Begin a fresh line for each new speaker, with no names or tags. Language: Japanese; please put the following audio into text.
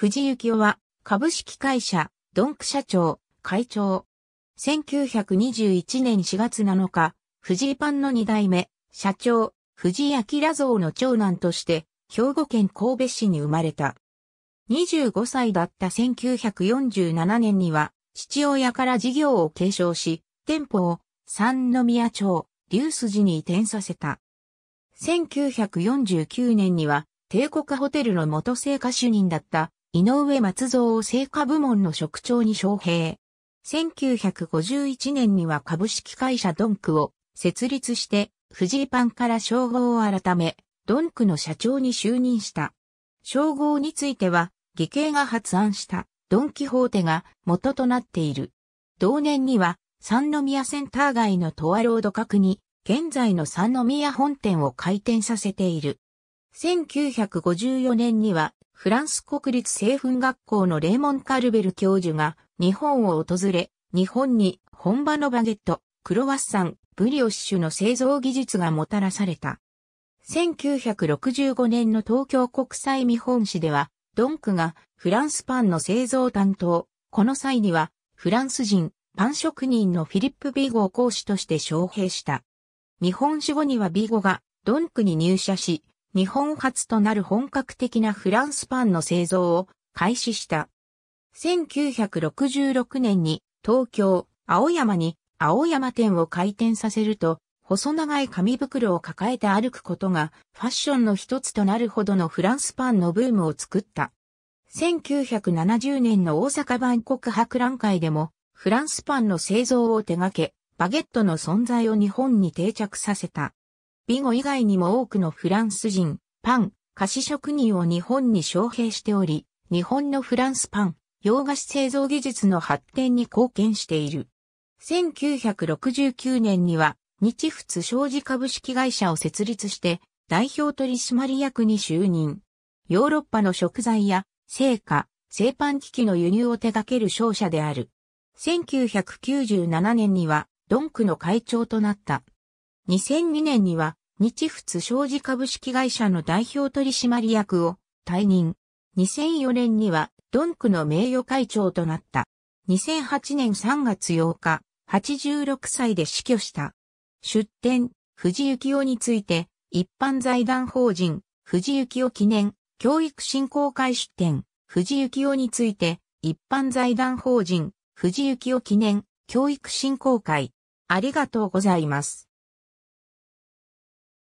藤幸夫は、株式会社、ドンク社長、会長。1921年4月7日、藤井パンの2代目、社長、藤井明蔵の長男として、兵庫県神戸市に生まれた。25歳だった1947年には、父親から事業を継承し、店舗を三宮町、竜筋に移転させた。1949年には、帝国ホテルの元成果主任だった井上松蔵を成果部門の職長に招聘。1951年には株式会社ドンクを設立して、藤井パンから称号を改め、ドンクの社長に就任した。称号については、義兄が発案したドンキホーテが元となっている。同年には、三宮センター街のトワロード角に、現在の三宮本店を開店させている。1954年には、フランス国立製粉学校のレーモン・カルベル教授が日本を訪れ、日本に本場のバゲット、クロワッサン、ブリオッシュの製造技術がもたらされた。1965年の東京国際見本市では、ドンクがフランスパンの製造担当。この際には、フランス人、パン職人のフィリップ・ビゴを講師として招聘した。見本市後にはビゴがドンクに入社し、日本初となる本格的なフランスパンの製造を開始した。1966年に東京、青山に青山店を開店させると、細長い紙袋を抱えて歩くことがファッションの一つとなるほどのフランスパンのブームを作った。1970年の大阪万国博覧会でもフランスパンの製造を手掛け、バゲットの存在を日本に定着させた。ビゴ以外にも多くのフランス人、パン、菓子職人を日本に招聘しており、日本のフランスパン、洋菓子製造技術の発展に貢献している。1969年には、日仏商事株式会社を設立して、代表取締役に就任。ヨーロッパの食材や、製菓、製パン機器の輸入を手掛ける商社である。1997年には、ドンクの会長となった。2002年には、日仏商事株式会社の代表取締役を退任。2004年にはドンクの名誉会長となった。2008年3月8日、86歳で死去した。出展、藤幸雄について、一般財団法人、藤幸雄記念、教育振興会出展、藤幸雄について、一般財団法人、藤幸雄記念、教育振興会。ありがとうございます。